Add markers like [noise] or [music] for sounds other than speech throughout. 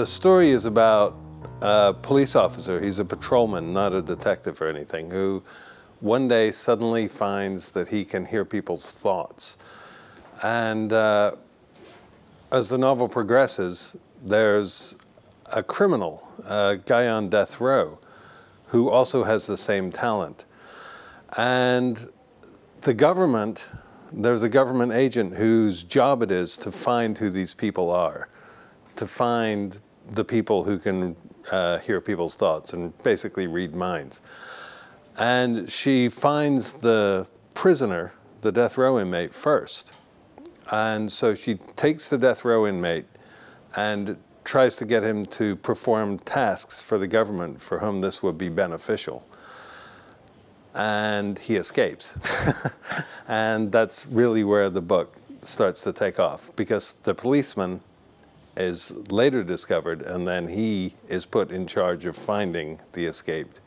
the story is about a police officer, he's a patrolman, not a detective or anything, who one day suddenly finds that he can hear people's thoughts. And uh, as the novel progresses, there's a criminal, a guy on death row, who also has the same talent. And the government, there's a government agent whose job it is to find who these people are to find the people who can uh, hear people's thoughts and basically read minds. And she finds the prisoner, the death row inmate, first. And so she takes the death row inmate and tries to get him to perform tasks for the government for whom this would be beneficial. And he escapes. [laughs] and that's really where the book starts to take off because the policeman is later discovered, and then he is put in charge of finding the escaped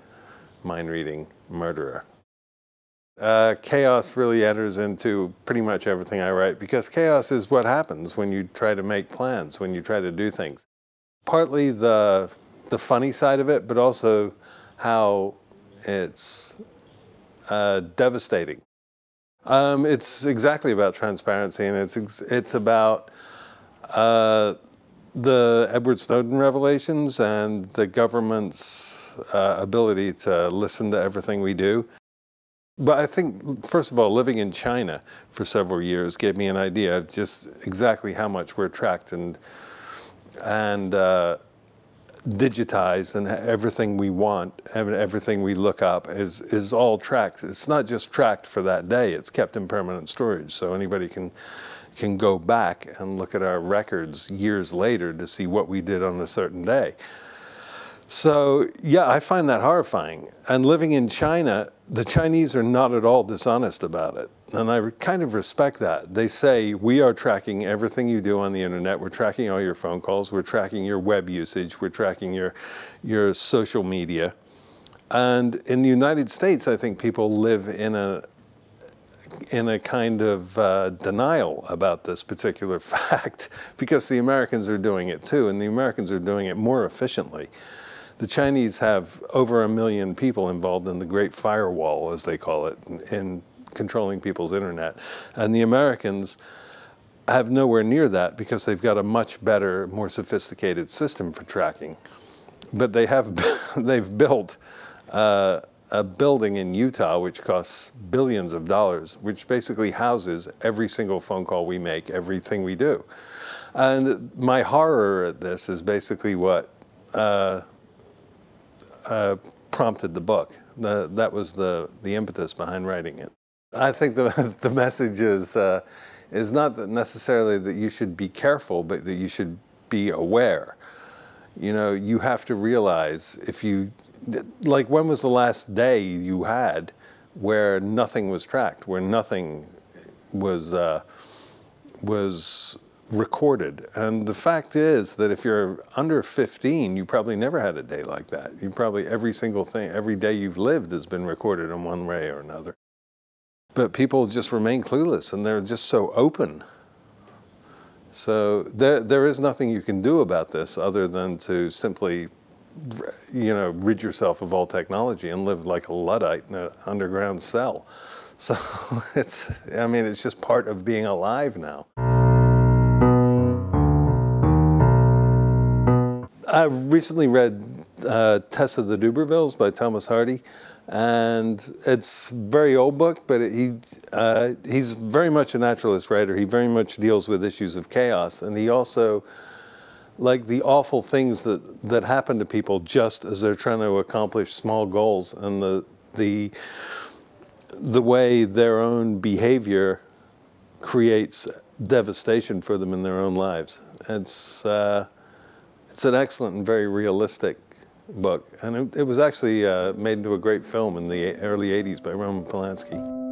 mind reading murderer. Uh, chaos really enters into pretty much everything I write because chaos is what happens when you try to make plans, when you try to do things. Partly the, the funny side of it, but also how it's uh, devastating. Um, it's exactly about transparency and it's, it's about uh, the Edward Snowden revelations and the government's uh, ability to listen to everything we do. But I think, first of all, living in China for several years gave me an idea of just exactly how much we're tracked and and uh, digitized, and everything we want and everything we look up is is all tracked. It's not just tracked for that day; it's kept in permanent storage, so anybody can can go back and look at our records years later to see what we did on a certain day. So, yeah, I find that horrifying. And living in China, the Chinese are not at all dishonest about it. And I kind of respect that. They say, we are tracking everything you do on the internet. We're tracking all your phone calls. We're tracking your web usage. We're tracking your, your social media. And in the United States, I think people live in a, in a kind of uh, denial about this particular [laughs] fact because the Americans are doing it too, and the Americans are doing it more efficiently. The Chinese have over a million people involved in the Great Firewall, as they call it, in, controlling people's internet. And the Americans have nowhere near that because they've got a much better, more sophisticated system for tracking. But they have, [laughs] they've built uh, a building in Utah which costs billions of dollars, which basically houses every single phone call we make, everything we do. And my horror at this is basically what uh, uh, prompted the book. The, that was the, the impetus behind writing it. I think the, [laughs] the message is, uh, is not that necessarily that you should be careful, but that you should be aware. You know, you have to realize if you like when was the last day you had where nothing was tracked, where nothing was uh, was recorded. And the fact is that if you're under 15, you probably never had a day like that. You probably, every single thing, every day you've lived has been recorded in one way or another. But people just remain clueless and they're just so open. So there, there is nothing you can do about this other than to simply you know, rid yourself of all technology and live like a Luddite in an underground cell. [laughs] So it's, I mean, it's just part of being alive now. I recently read uh, of the Dubervilles by Thomas Hardy, and it's a very old book, but it, he uh, he's very much a naturalist writer. He very much deals with issues of chaos, and he also like the awful things that, that happen to people just as they're trying to accomplish small goals and the, the, the way their own behavior creates devastation for them in their own lives. It's, uh, it's an excellent and very realistic book. And it, it was actually uh, made into a great film in the early 80s by Roman Polanski.